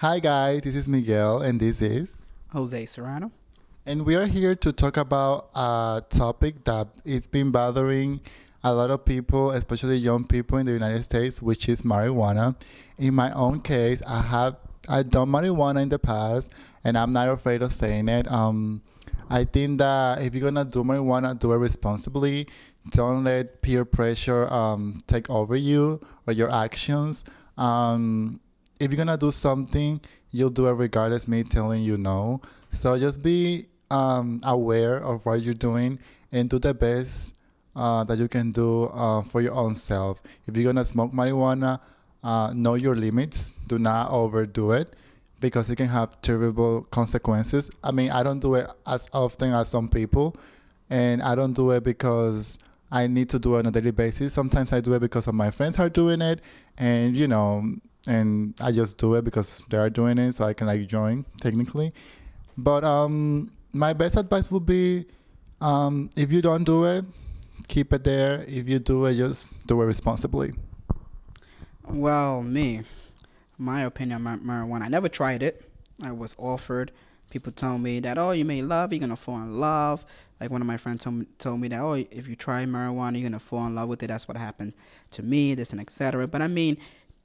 Hi, guys. This is Miguel, and this is Jose Serrano. And we are here to talk about a topic that has been bothering a lot of people, especially young people in the United States, which is marijuana. In my own case, I have I done marijuana in the past, and I'm not afraid of saying it. Um, I think that if you're gonna do marijuana, do it responsibly. Don't let peer pressure um, take over you or your actions. Um, if you're gonna do something, you'll do it regardless me telling you no. So just be um, aware of what you're doing and do the best uh, that you can do uh, for your own self. If you're gonna smoke marijuana, uh, know your limits. Do not overdo it because it can have terrible consequences. I mean, I don't do it as often as some people, and I don't do it because I need to do it on a daily basis. Sometimes I do it because of my friends are doing it, and you know, and I just do it because they are doing it, so I can like join technically. But um, my best advice would be um, if you don't do it, keep it there. If you do it, just do it responsibly. Well, me, my opinion on marijuana, I never tried it. I was offered. People tell me that, oh, you may love, you're going to fall in love. Like one of my friends told me, told me that, oh, if you try marijuana, you're going to fall in love with it. That's what happened to me, this and etc. But I mean,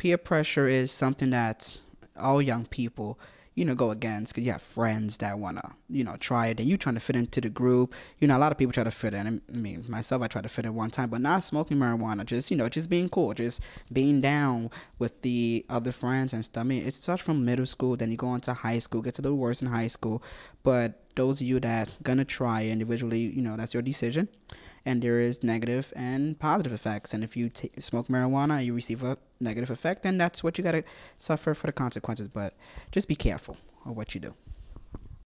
peer pressure is something that all young people you know go against because you have friends that wanna you know try it and you trying to fit into the group you know a lot of people try to fit in i mean myself i tried to fit in one time but not smoking marijuana just you know just being cool just being down with the other friends and stuff i mean it starts from middle school then you go on to high school gets a little worse in high school but those of you that gonna try individually, you know, that's your decision. And there is negative and positive effects. And if you t- smoke marijuana, you receive a negative effect, and that's what you gotta suffer for the consequences. But just be careful of what you do.